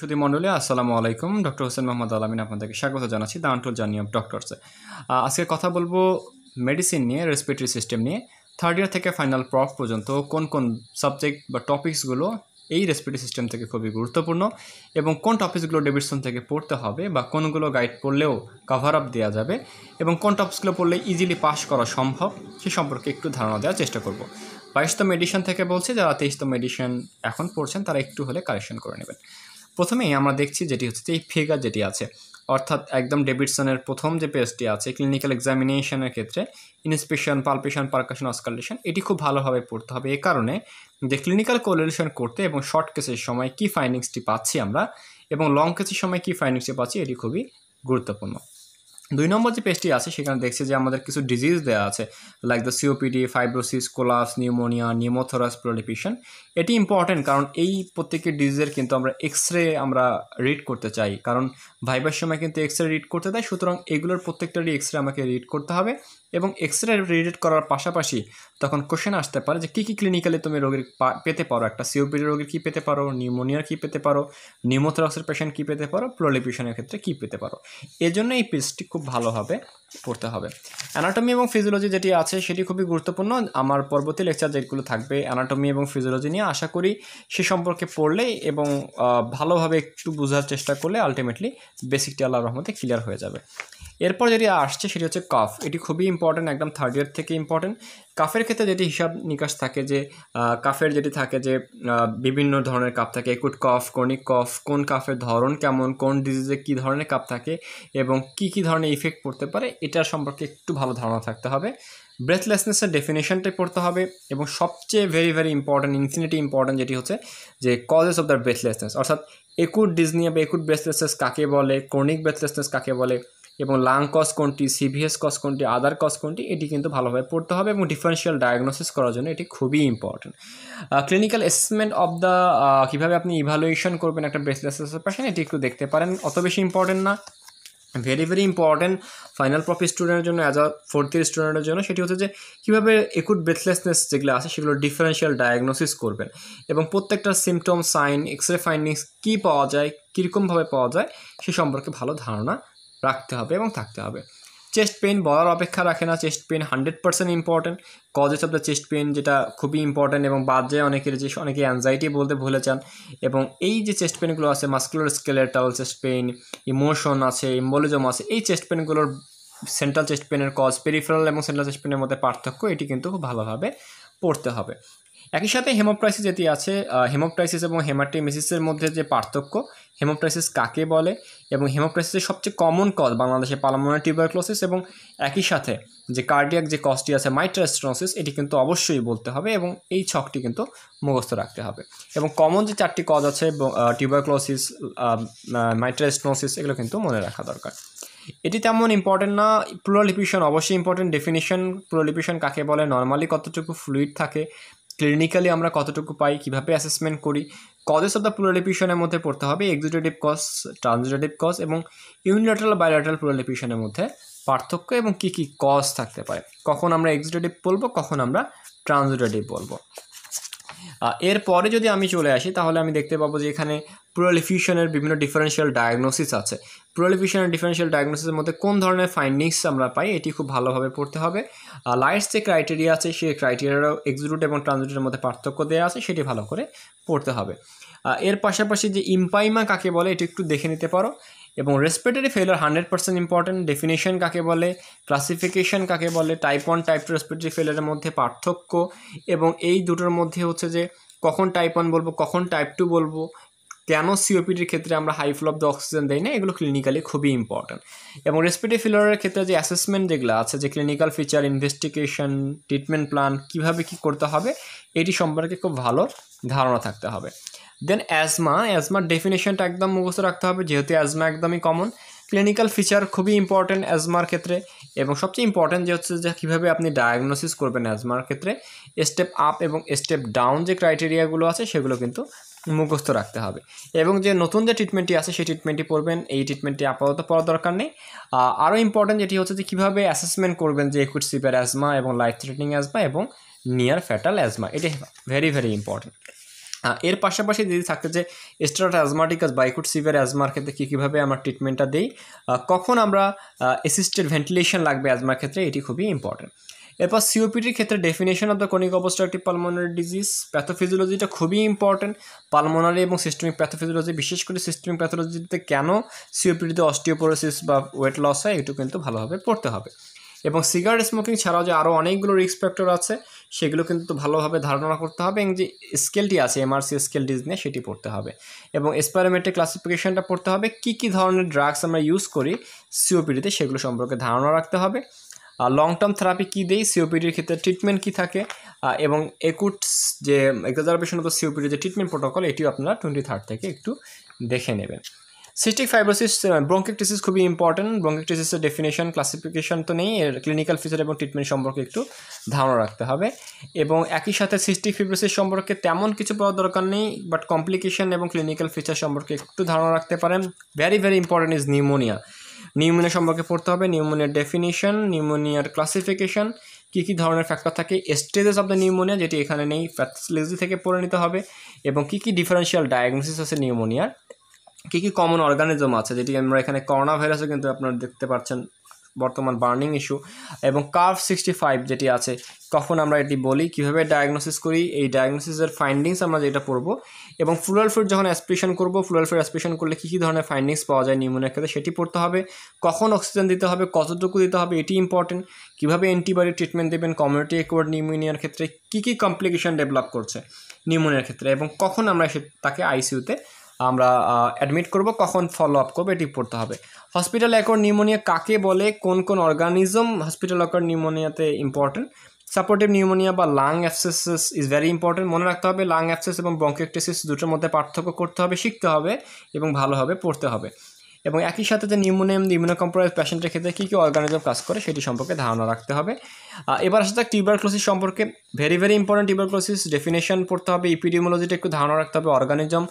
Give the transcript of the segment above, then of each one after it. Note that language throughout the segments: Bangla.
সুদী মন্ডলে আসসালামু আলাইকুম ডক্টর হোসেন মোহাম্মদ আলমিন আপনাদেরকে স্বাগত জানাচ্ছি দা আন্টুল জার্নি অফ ডক্টরসে আজকে কথা বলবো মেডিসিন নিয়ে রেসপিরেটরি সিস্টেম নিয়ে থার্ড ইয়ার থেকে ফাইনাল প্রফ পর্যন্ত কোন কোন সাবজেক্ট বা টপিকসগুলো এই রেসপিরেটরি সিস্টেম থেকে খুবই গুরুত্বপূর্ণ এবং কোন টপিকসগুলো ডেভিডসন থেকে পড়তে হবে বা কোনগুলো গাইড পড়লেও কাভার আপ দেওয়া যাবে এবং কোন টপিক্সগুলো পড়লে ইজিলি পাস করা সম্ভব সে সম্পর্কে একটু ধারণা দেওয়ার চেষ্টা করব বাইশতম এডিশন থেকে বলছি যারা তেইশতম এডিশন এখন পড়ছেন তারা একটু হলে কারেকশন করে নেবেন প্রথমেই আমরা দেখছি যেটি হচ্ছে এই ফিগার যেটি আছে অর্থাৎ একদম ডেভিডসনের প্রথম যে পেজটি আছে ক্লিনিক্যাল এক্সামিনেশনের ক্ষেত্রে ইন্সপেকশন পালপেশন পারকাশন অসকালেশন এটি খুব ভালোভাবে পড়তে হবে এ কারণে যে ক্লিনিক্যাল কোলেশন করতে এবং শর্ট কেসের সময় কী ফাইন্ডিংসটি পাচ্ছি আমরা এবং লং কেসের সময় কী ফাইন্ডিংসটি পাচ্ছি এটি খুবই গুরুত্বপূর্ণ দুই নম্বর যে পেজটি আছে সেখানে দেখছি যে আমাদের কিছু ডিজিজ দেওয়া আছে like the COPD fibrosis collapse pneumonia pneumothorax pleural effusion এটি ইম্পর্টেন্ট কারণ এই প্রত্যেকটি ডিজিজের কিন্তু আমরা এক্স রে আমরা রিড করতে চাই কারণ ভাইবার সময় কিন্তু এক্স রে রিড করতে দেয় সুতরাং এগুলোর প্রত্যেকটারই এক্স রে আমাকে রিড করতে হবে এবং এক্স রে রিড করার পাশাপাশি তখন কোশ্চেন আসতে পারে যে কী কী ক্লিনিক্যালি তুমি রোগীর পেতে পারো একটা সিওপিডি রোগীর কী পেতে পারো নিউমোনিয়ার কী পেতে পারো নিউমোথোরাক্সের পেশেন্ট কী পেতে পারো প্রলিপিশনের ক্ষেত্রে কী পেতে পারো এজন্য এই পেজটি খুব খুব ভালোভাবে পড়তে হবে অ্যানাটমি এবং ফিজিওলজি যেটি আছে সেটি খুবই গুরুত্বপূর্ণ আমার পরবর্তী লেকচার যেগুলো থাকবে অ্যানাটমি এবং ফিজিওলজি নিয়ে আশা করি সে সম্পর্কে পড়লে এবং ভালোভাবে একটু বোঝার চেষ্টা করলে আলটিমেটলি বেসিকটি আল্লাহ রহমতে ক্লিয়ার হয়ে যাবে এরপর যেটি আসছে সেটি হচ্ছে কাফ এটি খুবই ইম্পর্ট্যান্ট একদম থার্ড ইয়ার থেকে ইম্পর্টেন্ট কাফের ক্ষেত্রে যেটি হিসাব নিকাশ থাকে যে কাফের যেটি থাকে যে বিভিন্ন ধরনের কাপ থাকে একুট কফ কনিক কফ কোন কাফের ধরন কেমন কোন ডিজিজে কী ধরনের কাপ থাকে এবং কি কি ধরনের ইফেক্ট পড়তে পারে এটার সম্পর্কে একটু ভালো ধারণা থাকতে হবে ব্রেথলেসনেসের ডেফিনেশনটাই পড়তে হবে এবং সবচেয়ে very very important infinity important যেটি হচ্ছে যে কজেস অফ দ্য ব্রেথলেসনেস অর্থাৎ একুট ডিজনিয়া বা একুট ব্রেথলেসনেস কাকে বলে কনিক ব্রেথলেসনেস কাকে বলে এবং লাং কস কোনটি সিভিএস কস কোনটি আদার কস কোনটি এটি কিন্তু ভালোভাবে পড়তে হবে এবং ডিফারেন্সিয়াল ডায়াগনোসিস করার জন্য এটি খুবই important clinical assessment of the কীভাবে আপনি ইভ্যালুয়েশন করবেন একটা ব্রেসলেসের পেশেন্ট এটি একটু দেখতে পারেন অত বেশি ইম্পর্টেন্ট না very very important final prof স্টুডেন্টের জন্য অ্যাজ আ ফোর্থ ইয়ার স্টুডেন্টের জন্য সেটি হচ্ছে যে কীভাবে একুট ব্রেথলেসনেস যেগুলো আছে সেগুলো ডিফারেন্সিয়াল ডায়াগনোসিস করবেন এবং প্রত্যেকটা symptom sign X ray findings কী পাওয়া যায় কীরকমভাবে পাওয়া যায় সে সম্পর্কে ভালো ধারণা রাখতে হবে এবং থাকতে হবে চেস্ট পেন বলার অপেক্ষা রাখে না chest pain hundred percent important causes of the chest pain যেটা খুবই ইম্পর্টেন্ট এবং বাদ যায় অনেকের যে অনেকে অ্যাংজাইটি বলতে ভুলে চান এবং এই যে চেস্ট পেনগুলো আছে muscular skeletal chest pain emotion আছে ইম্বোলিজম আছে এই চেস্ট পেনগুলোর সেন্ট্রাল চেস্ট পেনের কজ পেরিফেরাল এবং সেন্ট্রাল চেস্ট পেনের মধ্যে পার্থক্য এটি কিন্তু খুব ভালোভাবে পড়তে হবে একই সাথে হেমোপ্রাইসিস যেটি আছে হেমোপ্রাইসিস এবং হেমাটিমেসিসের মধ্যে যে পার্থক্য হেমোপ্রাইসিস কাকে বলে এবং হেমোপ্রাইসিসের সবচেয়ে কমন কজ বাংলাদেশে টিউবার টিউবারক্লোসিস এবং একই সাথে যে কার্ডিয়াক যে কজটি আছে মাইট্রাস্ট্রোসিস এটি কিন্তু অবশ্যই বলতে হবে এবং এই ছকটি কিন্তু মুখস্থ রাখতে হবে এবং কমন যে চারটি কজ আছে টিউবারক্লোসিস মাইট্রাস্ট্রোসিস এগুলো কিন্তু মনে রাখা দরকার এটি তেমন ইম্পর্টেন্ট না প্লুরালিপিশন অবশ্যই ইম্পর্টেন্ট ডেফিনিশন প্লুরালিপিশন কাকে বলে নর্মালি কতটুকু ফ্লুইড থাকে ক্লিনিক্যালি আমরা কতটুকু পাই কীভাবে অ্যাসেসমেন্ট করি কজেস অফ দ্য প্লুরালিপিশনের মধ্যে পড়তে হবে এক্সিকিউটিভ কজ ট্রান্সলেটিভ কজ এবং ইউনিলেটারাল বায়োলেটারাল প্লুরালিপিশনের মধ্যে পার্থক্য এবং কী কী কজ থাকতে পারে কখন আমরা এক্সিকিউটিভ বলবো কখন আমরা ট্রানজিটেটিভ বলবো এরপরে যদি আমি চলে আসি তাহলে আমি দেখতে পাবো যে এখানে প্রোলিফিউশনের বিভিন্ন ডিফারেন্সিয়াল ডায়াগনোসিস আছে প্রোলিফিউশনের ডিফারেন্সিয়াল ডায়াগনোসিসের মধ্যে কোন ধরনের ফাইন্ডিংস আমরা পাই এটি খুব ভালোভাবে পড়তে হবে লাইটস যে ক্রাইটেরিয়া আছে সেই ক্রাইটেরিয়ারও এক্সিকিউট এবং ট্রানজিটের মধ্যে পার্থক্য দেওয়া আছে সেটি ভালো করে পড়তে হবে এর পাশাপাশি যে ইম্পাইমা কাকে বলে এটি একটু দেখে নিতে পারো এবং রেসপিরেটরি ফেলার হান্ড্রেড পার্সেন্ট ইম্পর্টেন্ট ডেফিনেশন কাকে বলে ক্লাসিফিকেশন কাকে বলে type one type two respiratory ফেলারের মধ্যে পার্থক্য এবং এই দুটোর মধ্যে হচ্ছে যে কখন টাইপ ওয়ান বলবো কখন টাইপ টু বলবো কেন সিওপিডির ক্ষেত্রে আমরা high flow of the oxygen দেয় না এগুলো ক্লিনিক্যালি খুবই ইম্পর্ট্যান্ট এবং রেসপিটি ফিলারের ক্ষেত্রে যে অ্যাসেসমেন্ট যেগুলো আছে যে clinical feature investigation treatment plan কীভাবে কী করতে হবে এটি সম্পর্কে খুব ভালো ধারণা থাকতে হবে দেন অ্যাজমা অ্যাজমার ডেফিনেশনটা একদম মুখস্থ রাখতে হবে যেহেতু অ্যাজমা একদমই কমন ক্লিনিক্যাল ফিচার খুবই ইম্পর্ট্যান্ট অ্যাজমার ক্ষেত্রে এবং সবচেয়ে ইম্পর্ট্যান্ট যে হচ্ছে যে কীভাবে আপনি ডায়াগনোসিস করবেন অ্যাজমার ক্ষেত্রে স্টেপ আপ এবং স্টেপ ডাউন যে ক্রাইটেরিয়াগুলো আছে সেগুলো কিন্তু মুখস্থ রাখতে হবে এবং যে নতুন যে ট্রিটমেন্টটি আছে সেই ট্রিটমেন্টটি পড়বেন এই ট্রিটমেন্টটি আপাতত পড়ার দরকার নেই আরও ইম্পর্ট্যান্ট যেটি হচ্ছে যে কীভাবে অ্যাসেসমেন্ট করবেন যে একুট সিপের অ্যাজমা এবং লাইফ থ্রেটিং অ্যাজমা এবং নিয়ার ফ্যাটাল অ্যাজমা এটি ভেরি ভেরি ইম্পর্ট্যান্ট এর পাশাপাশি যদি থাকতে যে স্টার্ট অ্যাজমাটিকাস বাইকুট সিভিয়ার অ্যাজমার ক্ষেত্রে কী কীভাবে আমার ট্রিটমেন্টটা দিই কখন আমরা অ্যাসিস্টেড ভেন্টিলেশন লাগবে অ্যাজমার ক্ষেত্রে এটি খুবই ইম্পর্টেন্ট এরপর সিওপিটির ক্ষেত্রে definition of the chronic obstructive pulmonary disease প্যাথোফিজিওলজিটা খুবই ইম্পর্টেন্ট পালমোনারি এবং সিস্টেমিক প্যাথোফিজিওলজি বিশেষ করে সিস্টেমিক প্যাথোলজিতে কেন সিওপিটিতে অস্টিওপোরোসিস বা ওয়েট লস হয় এটু কিন্তু ভালোভাবে পড়তে হবে এবং সিগারেট স্মোকিং ছাড়াও যে আরও অনেকগুলো রিস্ক ফ্যাক্টর আছে সেগুলো কিন্তু ভালোভাবে ধারণা করতে হবে এবং যে স্কেলটি আছে এমআরসি স্কেল ডিজনে সেটি পড়তে হবে এবং স্পায়োমেট্রিক ক্লাসিফিকেশনটা পড়তে হবে কি কি ধরনের ড্রাগস আমরা ইউজ করি সিওপিডিতে সেগুলো সম্পর্কে ধারণা রাখতে হবে লং টার্ম থেরাপি কী দেই সিওপিডির ক্ষেত্রে ট্রিটমেন্ট কী থাকে এবং একুট যে এক্সাজারবেশন অফ সিওপিডির যে ট্রিটমেন্ট প্রোটোকল এটিও আপনারা টোয়েন্টি থার্ড থেকে একটু দেখে নেবেন সিস্টিক ফাইব্রোসিস ব্রঙ্কেকটিসিস খুবই ইম্পর্ট্যান্ট ব্রঙ্কেকটিসিসের ডেফিনেশন ক্লাসিফিকেশন তো নেই এর ক্লিনিক্যাল ফিচার এবং ট্রিটমেন্ট সম্পর্কে একটু ধারণা রাখতে হবে এবং একই সাথে সিস্টিক ফাইব্রোসিস সম্পর্কে তেমন কিছু পাওয়ার দরকার নেই বাট কমপ্লিকেশন এবং ক্লিনিক্যাল ফিচার সম্পর্কে একটু ধারণা রাখতে পারেন very very important is pneumonia pneumonia সম্পর্কে পড়তে হবে নিউমোনিয়ার ডেফিনিশন নিউমোনিয়ার ক্লাসিফিকেশন কী কী ধরনের ফ্যাক্টর থাকে স্টেজেস অফ দ্য নিউমোনিয়া যেটি এখানে নেই ফ্যাসিলিটি থেকে পড়ে নিতে হবে এবং কী কী ডিফারেন্সিয়াল ডায়াগনোসিস আছে নিউমোনিয়ার কী কী কমন অর্গানিজম আছে যেটি আমরা এখানে করোনা ভাইরাসও কিন্তু আপনারা দেখতে পাচ্ছেন বর্তমান বার্নিং ইস্যু এবং কার্ভ সিক্সটি ফাইভ যেটি আছে কখন আমরা এটি বলি কীভাবে ডায়াগনোসিস করি এই ডায়াগনোসিসের ফাইন্ডিংস আমরা যেটা পড়ব এবং ফ্লুরাল ফ্লুইড যখন অ্যাসপ্রেশন করব ফ্লুরাল ফ্লুইড অ্যাসপ্রেশন করলে কী কী ধরনের ফাইন্ডিংস পাওয়া যায় নিউমোনিয়ার ক্ষেত্রে সেটি পড়তে হবে কখন অক্সিজেন দিতে হবে কতটুকু দিতে হবে এটি ইম্পর্টেন্ট কীভাবে অ্যান্টিবায়োটিক ট্রিটমেন্ট দেবেন কমিউনিটি একোয়ার্ড নিউমোনিয়ার ক্ষেত্রে কী কী কমপ্লিকেশন ডেভেলপ করছে নিউমোনিয়ার ক্ষেত্রে এবং কখন আমরা সে তাকে আইসিউতে আমরা অ্যাডমিট করব কখন ফলো আপ করবো এটি পড়তে হবে হসপিটাল অ্যাকর নিউমোনিয়া কাকে বলে কোন কোন অর্গানিজম হসপিটাল অ্যাকর নিউমোনিয়াতে ইম্পর্টেন্ট সাপোর্টিভ নিউমোনিয়া বা lung abscesses is very important মনে রাখতে হবে লাং অ্যাপসেস এবং ব্রঙ্কেকটেসিস দুটোর মধ্যে পার্থক্য করতে হবে শিখতে হবে এবং ভালোভাবে পড়তে হবে এবং একই সাথে যে নিউমোনিয়াম কম্প্রোমাইজ পেশেন্টের ক্ষেত্রে কী কী অর্গানিজম কাজ করে সেটি সম্পর্কে ধারণা রাখতে হবে এবার আসতে টিউবার টিউবারক্লোসিস সম্পর্কে very very important tuberculosis definition পড়তে হবে ইপিডিওমোলজিটা একটু ধারণা রাখতে হবে অর্গানিজম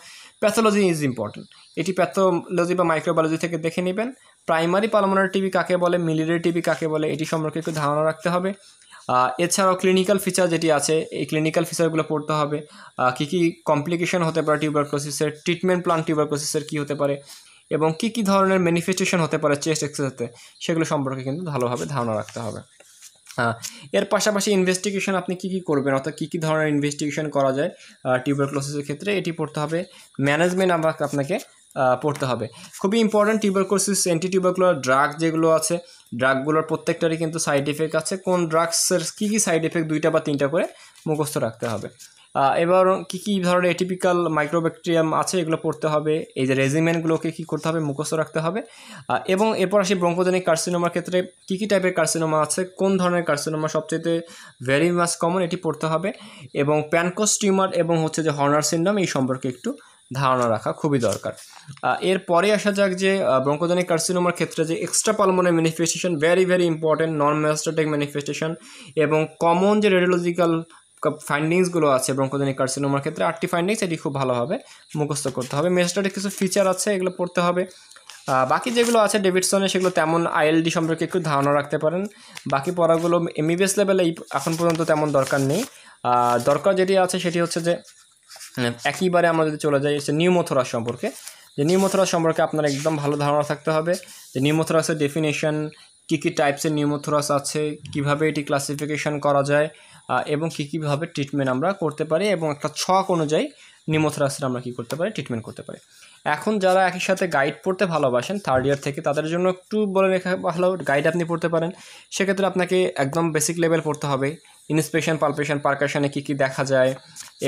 প্যাথোলজি ইজ ইম্পর্টেন্ট এটি প্যাথোলজি বা মাইক্রোবায়োলজি থেকে দেখে নেবেন প্রাইমারি পালমোনার টিবি কাকে বলে মিলিটারি টিবি কাকে বলে এটি সম্পর্কে একটু ধারণা রাখতে হবে এছাড়াও ক্লিনিক্যাল ফিচার যেটি আছে এই ক্লিনিক্যাল ফিচারগুলো পড়তে হবে কী কী কমপ্লিকেশান হতে পারে টিউবারক্লোসিসের ট্রিটমেন্ট প্ল্যান টিউবারক্লোসিসের কী হতে পারে এবং কি কি ধরনের ম্যানিফেস্টেশন হতে পারে চেস্ট এক্সারসাইজে সেগুলো সম্পর্কে কিন্তু ভালোভাবে ধারণা রাখতে হবে হ্যাঁ, এর পাশাপাশি ইনভেস্টিগেশন আপনি কি কি করবেন অর্থাৎ কী কী ধরনের ইনভেস্টিগেশন করা যায় টিউবার ক্লোসিসের ক্ষেত্রে এটি পড়তে হবে ম্যানেজমেন্ট আমার আপনাকে পড়তে হবে খুবই ইম্পর্ট্যান্ট ক্লোসিস অ্যান্টি টিউবারকুলার ড্রাগ যেগুলো আছে ড্রাগগুলোর প্রত্যেকটারই কিন্তু সাইড এফেক্ট আছে কোন ড্রাগসের কী কী সাইড এফেক্ট দুইটা বা তিনটা করে মুখস্থ রাখতে হবে এবার কি কি ধরনের এটিপিক্যাল মাইক্রোব্যাকটেরিয়াম আছে এগুলো পড়তে হবে এই যে রেজিমেন্টগুলোকে কী করতে হবে মুখস্থ রাখতে হবে এবং এরপর আসি ব্রঙ্কোজেনিক কার্সিনোমার ক্ষেত্রে কী কী টাইপের কার্সিনোমা আছে কোন ধরনের কার্সিনোমা সবচেয়ে ভেরি মাস কমন এটি পড়তে হবে এবং প্যানকোস টিউমার এবং হচ্ছে যে হর্নার সিন্ডম এই সম্পর্কে একটু ধারণা রাখা খুবই দরকার এরপরে আসা যাক যে ব্রঙ্কোজেনিক কার্সিনোমার ক্ষেত্রে যে extrapulmonary manifestation very very important non metastatic manifestation এবং কমন যে রেডিওলজিক্যাল ফাইন্ডিংসগুলো আছে ব্রঙ্কোজেনিক কার্সিনোমার ক্ষেত্রে আটটি ফাইন্ডিংস এটি খুব ভালোভাবে মুখস্থ করতে হবে মেস্টারের কিছু ফিচার আছে এগুলো পড়তে হবে বাকি যেগুলো আছে ডেভিডসনে সেগুলো তেমন আইএলডি সম্পর্কে একটু ধারণা রাখতে পারেন বাকি পড়াগুলো এমবিবিএস লেভেলে এখন পর্যন্ত তেমন দরকার নেই দরকার যেটি আছে সেটি হচ্ছে যে একইবারে আমরা যদি চলে যাই হচ্ছে নিউমথরাস সম্পর্কে যে নিউমথরাস সম্পর্কে আপনার একদম ভালো ধারণা থাকতে হবে যে নিউমথরাসের ডেফিনেশন কী কী টাইপসের নিউমোথোরাস আছে কিভাবে এটি ক্লাসিফিকেশন করা যায় এবং কী কীভাবে ট্রিটমেন্ট আমরা করতে পারি এবং একটা ছক অনুযায়ী নিমোথেরাসির আমরা কী করতে পারি ট্রিটমেন্ট করতে পারি এখন যারা একই সাথে গাইড পড়তে ভালোবাসেন থার্ড ইয়ার থেকে তাদের জন্য একটু বলে রেখা ভালো গাইড আপনি পড়তে পারেন সেক্ষেত্রে আপনাকে একদম বেসিক লেভেল পড়তে হবে ইন্সপেকশন পালপেশন পারকাশনে কী কী দেখা যায়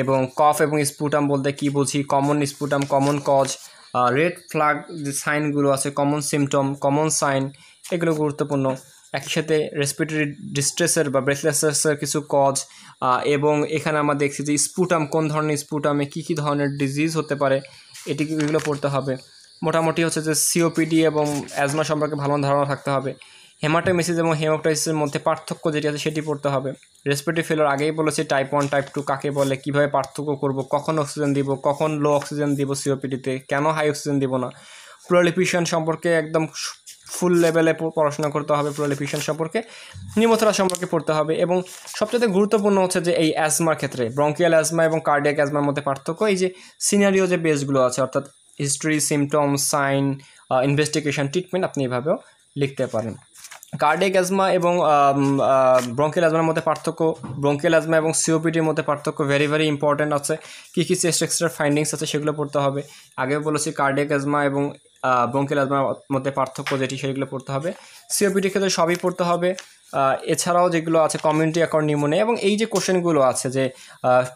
এবং কফ এবং স্পুটাম বলতে কী বুঝি common sputum common cause red flag যে সাইনগুলো আছে কমন সিমটম কমন সাইন এগুলো গুরুত্বপূর্ণ একই সাথে রেসপিরেটরি ডিস্ট্রেসের বা ব্রেথলেসের কিছু কজ এবং এখানে আমরা দেখছি যে স্পুটাম কোন ধরনের স্পুটামে কী কী ধরনের ডিজিজ হতে পারে এটি এগুলো পড়তে হবে মোটামুটি হচ্ছে যে সিওপিডি এবং অ্যাজমা সম্পর্কে ভালো ধারণা থাকতে হবে হেমাটোমেসিস এবং হেমোপ্টাইসিসের মধ্যে পার্থক্য যেটি আছে সেটি পড়তে হবে রেসপিরেটরি ফেলার আগেই বলেছি টাইপ ওয়ান টাইপ টু কাকে বলে কীভাবে পার্থক্য করব কখন অক্সিজেন দিব কখন লো অক্সিজেন দিব সিওপিডিতে কেন হাই অক্সিজেন দিব না প্রলিপিশন সম্পর্কে একদম ফুল লেভেলে পড়াশোনা করতে হবে প্রোলিফিশন সম্পর্কে নিমতরা সম্পর্কে পড়তে হবে এবং সবচেয়ে গুরুত্বপূর্ণ হচ্ছে যে এই অ্যাজমার ক্ষেত্রে ব্রঙ্কিয়াল অ্যাজমা এবং কার্ডিয়াক অ্যাজমার মধ্যে পার্থক্য এই যে সিনারিও যে বেসগুলো আছে অর্থাৎ history symptom sign investigation treatment আপনি এভাবেও লিখতে পারেন কার্ডিয়াক অ্যাজমা এবং ব্রঙ্কেল অ্যাজমার মধ্যে পার্থক্য ব্রঙ্কেল অ্যাজমা এবং সিওপিডির মধ্যে পার্থক্য ভেরি ভেরি ইম্পর্ট্যান্ট আছে কী কী চেস্ট এক্সট্রা ফাইন্ডিংস আছে সেগুলো পড়তে হবে আগেও বলেছি কার্ডিয়াক অ্যাজমা এবং ব্রঙ্কিয়াল আজমার মধ্যে পার্থক্য যেটি সেগুলো পড়তে হবে সিওপিটির ক্ষেত্রে সবই পড়তে হবে এছাড়াও যেগুলো আছে কমিউনিটি অ্যাকাউন্ট নিমোনিয়া এবং এই যে কোশ্চেনগুলো আছে যে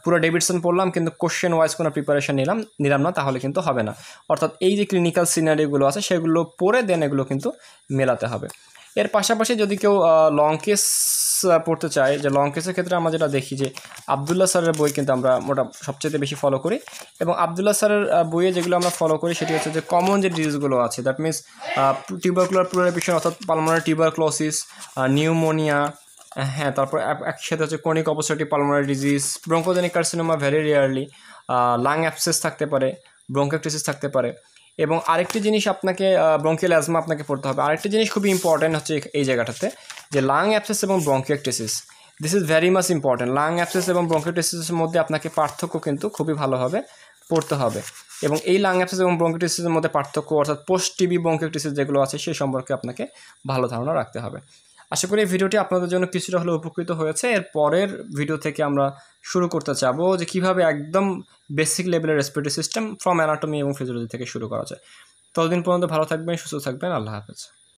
পুরো ডেভিডসন পড়লাম কিন্তু কোশ্চেন ওয়াইজ কোনো প্রিপারেশন নিলাম নিলাম না তাহলে কিন্তু হবে না অর্থাৎ এই যে ক্লিনিক্যাল সিনারিগুলো আছে সেগুলো পড়ে দেন এগুলো কিন্তু মেলাতে হবে এর পাশাপাশি যদি কেউ লং কেস পড়তে চায় যে লং কেসের ক্ষেত্রে আমরা যেটা দেখি যে আবদুল্লাহ স্যারের বই কিন্তু আমরা মোটা সবচেয়ে বেশি ফলো করি এবং আবদুল্লাহ স্যারের বইয়ে যেগুলো আমরা ফলো করি সেটি হচ্ছে যে কমন যে ডিজিজগুলো আছে দ্যাট মিনস টিউবারকুলার প্লোরাইপেশন অর্থাৎ পালমোনারি টিউবারক্লোসিস নিউমোনিয়া হ্যাঁ তারপর একসাথে হচ্ছে chronic obstructive pulmonary disease bronchogenic carcinoma very rarely lung abscess থাকতে পারে ব্রঙ্কাকটিসিস থাকতে পারে এবং আরেকটি জিনিস আপনাকে ব্রঙ্কিয়াল অ্যাজমা আপনাকে পড়তে হবে আরেকটি জিনিস খুবই ইম্পর্ট্যান্ট হচ্ছে এই জায়গাটাতে যে লাং অ্যাপসেস এবং bronchiectasis this is very much important lung abscess এবং ব্রঙ্কিয়াকটেসিসের মধ্যে আপনাকে পার্থক্য কিন্তু খুবই ভালোভাবে পড়তে হবে এবং এই লাং অ্যাপসেস এবং ব্রঙ্কিটিসের মধ্যে পার্থক্য অর্থাৎ পোস্ট টিবি ব্রঙ্কিটিসিস যেগুলো আছে সেই সম্পর্কে আপনাকে ভালো ধারণা রাখতে হবে আশা করি এই ভিডিওটি আপনাদের জন্য কিছুটা হলে উপকৃত হয়েছে এর পরের ভিডিও থেকে আমরা শুরু করতে চাবো যে কিভাবে একদম বেসিক লেভেলের রেসপিরেটরি সিস্টেম ফ্রম অ্যানাটমি এবং ফিজিওলজি থেকে শুরু করা যায় ততদিন পর্যন্ত ভালো থাকবেন সুস্থ থাকবেন আল্লাহ হাফেজ